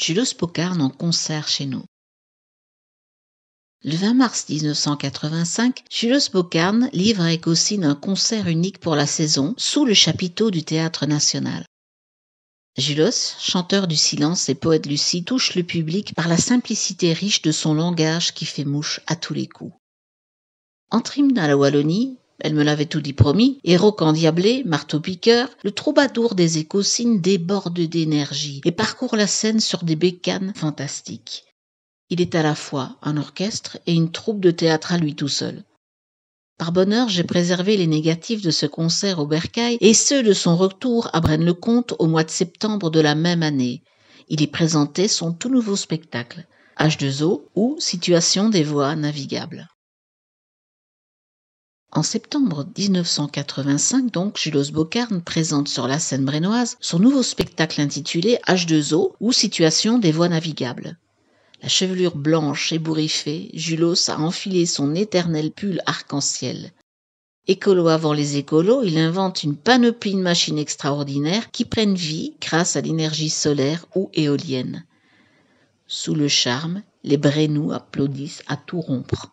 Julos Bocarne en concert chez nous. Le 20 mars 1985, Julos Bocarn livre avec aussi un concert unique pour la saison sous le chapiteau du Théâtre National. Julos, chanteur du silence et poète lucide, touche le public par la simplicité riche de son langage qui fait mouche à tous les coups. En à la Wallonie, elle me l'avait tout dit promis, et en diablé, marteau-piqueur, le troubadour des écosines déborde d'énergie et parcourt la scène sur des bécanes fantastiques. Il est à la fois un orchestre et une troupe de théâtre à lui tout seul. Par bonheur, j'ai préservé les négatifs de ce concert au Bercail et ceux de son retour à brenne le comte au mois de septembre de la même année. Il y présentait son tout nouveau spectacle, H2O ou Situation des voies navigables. En septembre 1985, donc, Julos Bocarne présente sur la scène brénoise son nouveau spectacle intitulé H2O ou Situation des voies navigables. La chevelure blanche et ébouriffée, Julos a enfilé son éternel pull arc-en-ciel. Écolo avant les écolos, il invente une panoplie de machines extraordinaires qui prennent vie grâce à l'énergie solaire ou éolienne. Sous le charme, les Brénous applaudissent à tout rompre.